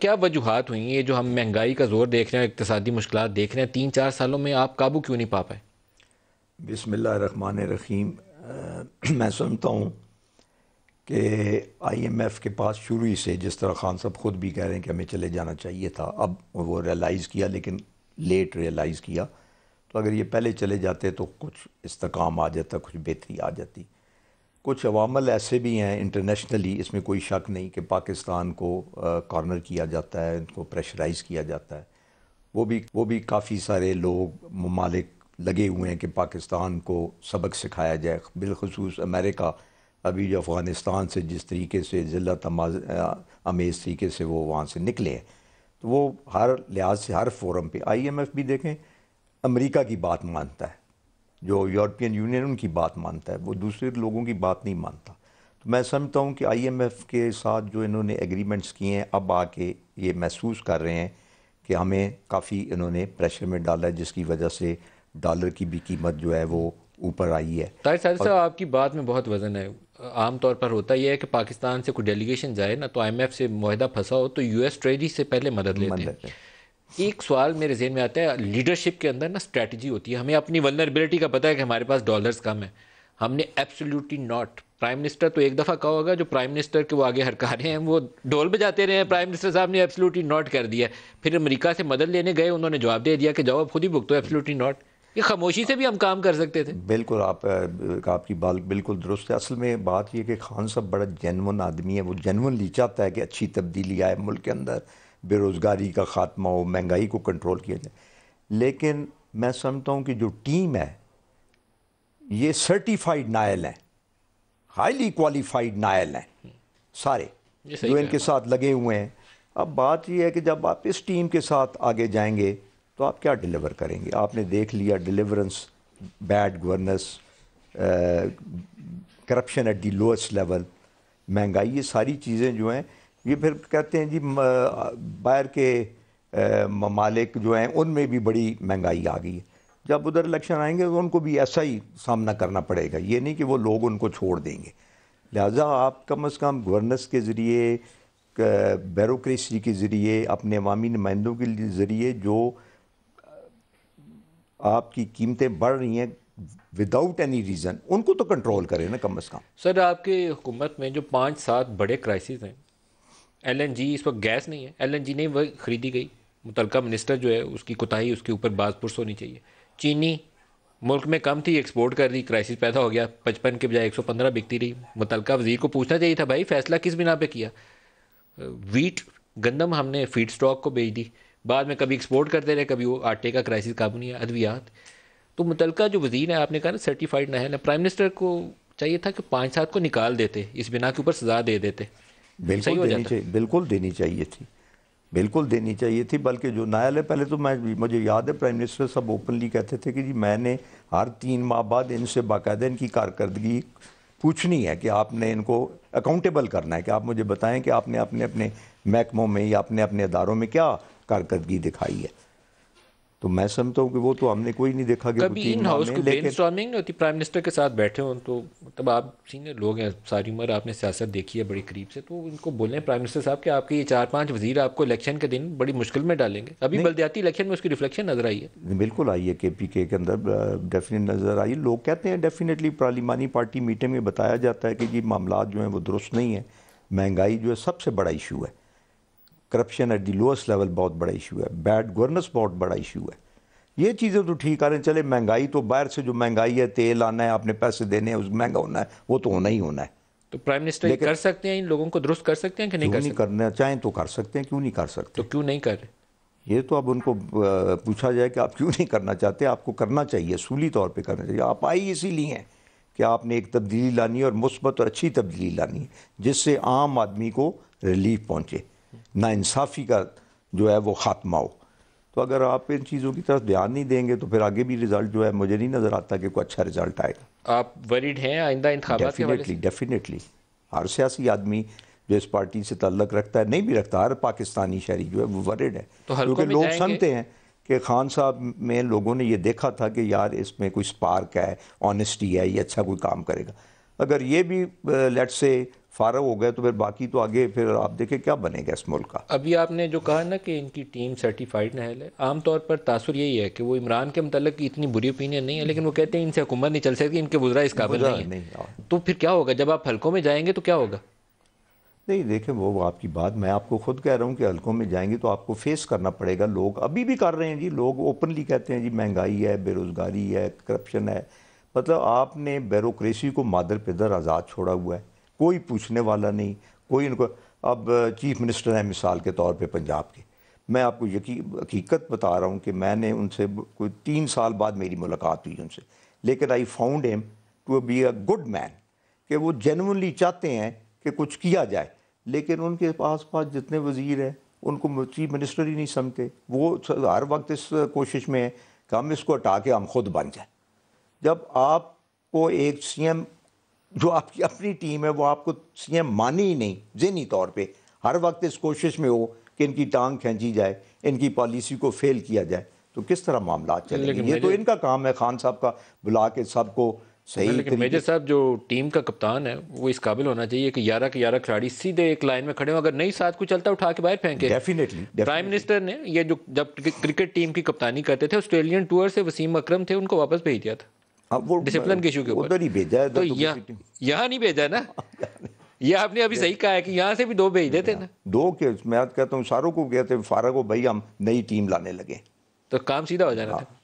क्या वजूहत हुई ये जो हम महंगाई का जोर देख रहे हैं इकतदी मुश्किल देख रहे हैं तीन चार सालों में आप काबू क्यों नहीं पा पाए बिसमान रहीम मैं सुनता हूँ कि आई एम एफ़ के पास शुरू ही से जिस तरह खान साहब ख़ुद भी कह रहे हैं कि हमें चले जाना चाहिए था अब वो रियलाइज़ किया लेकिन लेट रियलाइज़ किया तो अगर ये पहले चले जाते तो कुछ इस्तकाम आ जाता कुछ बेहतरी आ जाती कुछ अवामल ऐसे भी हैं इंटरनेशनली इसमें कोई शक नहीं कि पाकिस्तान को कॉर्नर किया जाता है इनको प्रेशराइज़ किया जाता है वो भी वो भी काफ़ी सारे लोग ममालिक लगे हुए हैं कि पाकिस्तान को सबक सिखाया जाए बिलखसूस अमेरिका अभी जो अफ़गानिस्तान से जिस तरीके से ज़िला तमाज अमेज़ तरीके से वो वहाँ से निकले हैं तो वो हर लिहाज से हर फोरम पे आईएमएफ भी देखें अमेरिका की बात मानता है जो यूरोपियन यूनियन उनकी बात मानता है वो दूसरे लोगों की बात नहीं मानता तो मैं समझता हूँ कि आईएमएफ के साथ जो इन्होंने एग्रीमेंट्स किए हैं अब आके ये महसूस कर रहे हैं कि हमें काफ़ी इन्होंने प्रेशर में डाला है जिसकी वजह से डॉलर की भी कीमत जो है वो ऊपर आई है ताहिर साहिर साहब आपकी बात में बहुत वजन है आम तौर पर होता यह है कि पाकिस्तान से कोई डेलीगेशन जाए ना तो आईएमएफ से माहिदा फंसा हो तो यूएस ट्रेजरी से पहले मदद लेते हैं एक सवाल मेरे जहन में आता है लीडरशिप के अंदर ना स्ट्रैटेजी होती है हमें अपनी वनरेबिलिटी का पता है कि हमारे पास डॉलर्स कम है हमने एब्सोल्युटली नॉट प्राइम मिनिस्टर तो एक दफ़ा कहा होगा जो प्राइम मिनिस्टर के वो आगे हरका रहे हैं वो ढोल बजाते रहे हैं प्राइम मिनिस्टर साहब ने एब्सोल्युटली नॉट कर दिया फिर अमेरिका से मदद लेने गए उन्होंने जवाब दे दिया कि जवाब खुद ही भुगतो एब्सोल्युटली नॉट ये खामोशी से भी हम काम कर सकते थे बिल्कुल आप आपकी बात बिल्कुल दुरुस्त है असल में बात यह कि खान साहब बड़ा जेनवन आदमी है वो जेनवनली चाहता है कि अच्छी तब्दीली आए मुल्क के अंदर बेरोज़गारी का ख़ात्मा हो महंगाई को कंट्रोल किया जाए लेकिन मैं समझता हूँ कि जो टीम है ये सर्टिफाइड नायल हैं हाईली क्वालिफाइड नायल हैं सारे जो इनके साथ लगे हुए हैं अब बात यह है कि जब आप इस टीम के साथ आगे जाएंगे तो आप क्या डिलीवर करेंगे आपने देख लिया deliverance bad governance corruption at the lowest level महंगाई ये सारी चीज़ें जो हैं ये फिर कहते हैं जी बाहर के ममालिक जो हैं उनमें भी बड़ी महंगाई आ गई है जब उधर इलेक्शन आएंगे तो उनको भी ऐसा ही सामना करना पड़ेगा ये नहीं कि वो लोग उनको छोड़ देंगे लिहाजा आप कम अज़ कम गवर्नेंस के ज़रिए बैरोक्रेसी के ज़रिए अपने अवामी नुमाइंदों के ज़रिए जो आपकी कीमतें बढ़ रही हैं विदाउट एनी रीज़न उनको तो कंट्रोल करें ना कम अज़ कम सर आपके हुकूमत में जो पाँच सात बड़े क्राइसिस हैं एल एन जी इस वक्त गैस नहीं है एल एन जी नहीं वह खरीदी गई मुतलका मिनिस्टर जो है उसकी कोताही उसके ऊपर बाज पुरस होनी चाहिए चीनी मुल्क में कम थी एक्सपोर्ट कर रही क्राइसिस पैदा हो गया पचपन के बजाय एक सौ पंद्रह बिकती रही मुतलका वजीर को पूछना चाहिए था भाई फैसला किस बिना पे किया वीट गंदम हमने फीड स्टॉक को बेच दी बाद में कभी एक्सपोर्ट करते रहे कभी वो आटे का क्राइसिस काबू नहीं है अद्वियात तो मुतलका जो वजीर है आपने कहा ना सर्टिफाइड ना है ना प्राइम मिनिस्टर को चाहिए था कि पाँच सात को निकाल देते इस बिना के ऊपर सज़ा दे देते बिल्कुल देनी चाहिए बिल्कुल देनी चाहिए थी बिल्कुल देनी चाहिए थी बल्कि जो न्यायालय पहले तो मैं मुझे याद है प्राइम मिनिस्टर सब ओपनली कहते थे कि जी मैंने हर तीन माह बाद इनसे बाकायदा इनकी कारकर्दगी पूछनी है कि आपने इनको अकाउंटेबल करना है कि आप मुझे बताएं कि आपने अपने अपने महकमों में या अपने अपने इदारों में क्या कारकर्दगी दिखाई है तो मैं समझता हूँ कि वो तो हमने कोई नहीं देखा कि कभी इन हाउस को ब्रेनस्टॉर्मिंग नहीं होती प्राइम मिनिस्टर के साथ बैठे हों तो मतलब आप सीनियर लोग हैं सारी उम्र आपने सियासत देखी है बड़ी करीब से तो उनको बोले प्राइम मिनिस्टर साहब कि आपके ये चार पांच वजीर आपको इलेक्शन के दिन बड़ी मुश्किल में डालेंगे अभी बलदियाती इलेक्शन में उसकी रिफ्लेक्शन नजर आई है बिल्कुल आई है के पी के अंदर डेफिनेट नजर आई लोग कहते हैं डेफिनेटली पार्लिमानी पार्टी मीटिंग में बताया जाता है कि जी मामला जो हैं वो दुरुस्त नहीं है महंगाई जो है सबसे बड़ा इशू है corruption at the lowest level बहुत बड़ा इशू है बैड गवर्नेंस बहुत बड़ा इशू है ये चीज़ें तो ठीक आ रही चले महंगाई तो बाहर से जो महंगाई है तेल आना है अपने पैसे देने हैं उस महंगा होना है वो तो होना ही होना है तो प्राइम मिनिस्टर कर सकते हैं इन लोगों को दुरुस्त कर सकते हैं कि नहीं कर नहीं करना चाहें तो कर सकते हैं क्यों नहीं कर सकते तो क्यों नहीं कर रहे ये तो अब उनको पूछा जाए कि आप क्यों नहीं करना चाहते आपको करना चाहिए सूली तौर पर करना चाहिए आप आई इसीलिए हैं कि आपने एक तब्दीली लानी है और मुस्बत और अच्छी तब्दीली लानी है जिससे आम आदमी को रिलीफ पहुँचे नाानसाफ़ी का जो है वो ख़ात्मा हो तो अगर आप इन चीज़ों की तरफ ध्यान नहीं देंगे तो फिर आगे भी रिज़ल्ट जो है मुझे नहीं नज़र आता कि कोई अच्छा रिज़ल्ट आएगा आप वरीड हैं आइंदा डेफिनेटली डेफिनेटली हर सियासी आदमी जो इस पार्टी से तल्लक रखता है नहीं भी रखता हर पाकिस्तानी शहरी जो है वो वरिड है तो क्योंकि लोग समझते हैं कि खान साहब में लोगों ने ये देखा था कि यार इसमें कोई स्पार्क है ऑनेस्टी है ये अच्छा कोई काम करेगा अगर ये भी लेट से फारग हो गए तो फिर बाकी तो आगे फिर आप देखें क्या बनेगा इस मुल्क का अभी आपने जो कहा ना कि इनकी टीम सर्टिफाइड नहल है आमतौर पर तासर यही है कि वो इमरान के मतलब की इतनी बुरी ओपिनियन नहीं है लेकिन वो कहते हैं इनसे हुकूमत नहीं चल सकती इनके वजरा इस काबिल नहीं, नहीं हाँ। तो फिर क्या होगा जब आप हल्कों में जाएंगे तो क्या होगा नहीं देखें वो आपकी बात मैं आपको खुद कह रहा हूँ कि हल्कों में जाएंगे तो आपको फेस करना पड़ेगा लोग अभी भी कर रहे हैं जी लोग ओपनली कहते हैं जी महंगाई है बेरोज़गारी है करप्शन है मतलब आपने बेरोक्रेसी को मादर पिदर आज़ाद छोड़ा हुआ है कोई पूछने वाला नहीं कोई इनको अब चीफ़ मिनिस्टर हैं मिसाल के तौर पे पंजाब के मैं आपको यकी हकीकत बता रहा हूँ कि मैंने उनसे कोई तीन साल बाद मेरी मुलाकात हुई उनसे लेकिन I found him to be a good man कि वो जेनवनली चाहते हैं कि कुछ किया जाए लेकिन उनके आस पास जितने वज़ीर हैं उनको चीफ मिनिस्टर ही नहीं समझते वो हर वक्त इस कोशिश में है कि हम इसको हटा के हम खुद बन जाए जब आपको एक सी एम जो आपकी अपनी टीम है वो आपको सीएम माने ही नहीं जहनी तौर पे हर वक्त इस कोशिश में हो कि इनकी टांग खींची जाए इनकी पॉलिसी को फेल किया जाए तो किस तरह मामला चलेंगे ये तो इनका काम है खान साहब का बुला के सबको सही लेकिन मेजर साहब जो टीम का कप्तान है वो इस काबिल होना चाहिए कि ग्यारह के ग्यारह खिलाड़ी सीधे एक लाइन में खड़े हो अगर नहीं साथ को चलता उठा के बाहर फेंके डेफिनेटली प्राइम मिनिस्टर ने ये जो जब क्रिकेट टीम की कप्तानी करते थे ऑस्ट्रेलियन टूर से वसीम अक्रम थे उनको वापस भेज दिया था अब हाँ, वो डिसिप्लिन के इशू के ऊपर ही भेजा है तो, यहाँ यहाँ नहीं भेजा ना ये आपने अभी सही कहा है कि यहाँ से भी दो भेज देते ना दो के मैं कहता हूँ सारों को कहते फारा को भाई हम नई टीम लाने लगे तो काम सीधा हो जाना हाँ। था